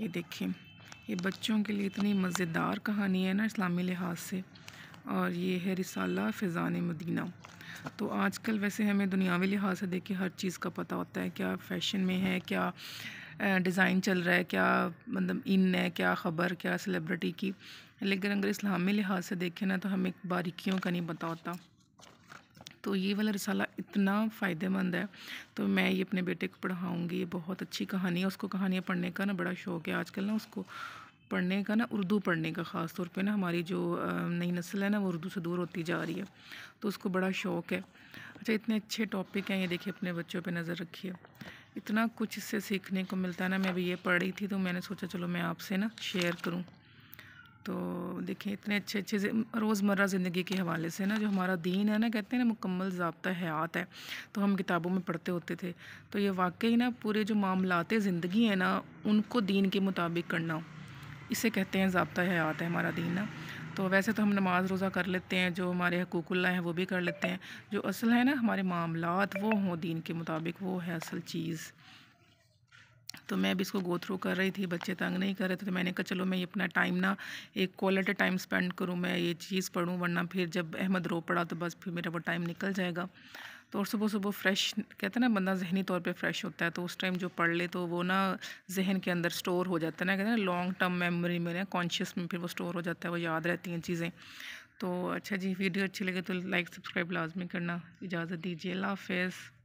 ये देखें ये बच्चों के लिए इतनी मज़ेदार कहानी है ना इस्लामी लिहाज से और ये है रिसाला फ़िज़ान मदीना तो आजकल वैसे हमें दुनियावी लिहाज से देखिए हर चीज़ का पता होता है क्या फैशन में है क्या डिज़ाइन चल रहा है क्या मतलब इन है क्या ख़बर क्या सेलिब्रिटी की लेकिन अगर इस्लामी लिहाज से देखें ना तो हमें बारीकियों का नहीं पता होता तो ये वाला रिसाला इतना फ़ायदेमंद है तो मैं ये अपने बेटे को पढ़ाऊँगी बहुत अच्छी कहानी है उसको कहानियाँ पढ़ने का ना बड़ा शौक़ है आजकल ना उसको पढ़ने का ना उर्दू पढ़ने का ख़ास तौर पे ना हमारी जो नई नस्ल है ना वो उर्दू से दूर होती जा रही है तो उसको बड़ा शौक़ है अच्छा इतने अच्छे टॉपिक हैं ये देखिए अपने बच्चों पे नज़र रखिए इतना कुछ इससे सीखने को मिलता है ना मैं अभी ये पढ़ रही थी तो मैंने सोचा चलो मैं आपसे ना शेयर करूँ तो देखिए इतने अच्छे अच्छे रोज़मर्रा ज़िंदगी के हवाले से ना जो हमारा दीन है ना कहते हैं ना मुकम्मल जबता हयात है तो हम किताबों में पढ़ते होते थे तो ये वाकई ना पूरे जो मामलाते ज़िंदगी हैं ना उनको दीन के मुताबिक करना इसे कहते हैं जबता हयात है हमारा दीन ना तो वैसे तो हम नमाज रोज़ा कर लेते हैं जो हमारे हकूकुल्ला हैं वो भी कर लेते हैं जो असल है ना हमारे मामला वो हों दीन के मुताबिक वो है असल चीज़ तो मैं अभी इसको गो थ्रू कर रही थी बच्चे तंग नहीं कर रहे थे तो मैंने कहा चलो मैं अपना टाइम ना एक क्वालिटी टाइम स्पेंड करूँ मैं ये चीज़ पढ़ूँ वरना फिर जब अहमद रो पड़ा तो बस फिर मेरा वो टाइम निकल जाएगा तो और सुबह सुबह फ्रेश कहते हैं ना बंदा जहनी तौर पे फ्रेश होता है तो उस टाइम जो पढ़ ले तो वो ना जहन के अंदर स्टोर हो जाता है ना कहते हैं ना लॉन्ग टर्म मेमोरी में ना कॉन्शियस में फिर वो स्टोर हो जाता है वो याद रहती हैं चीज़ें तो अच्छा जी वीडियो अच्छी लगे तो लाइक सब्सक्राइब लाजमी करना इजाज़त दीजिए अल्लाह हाफिज़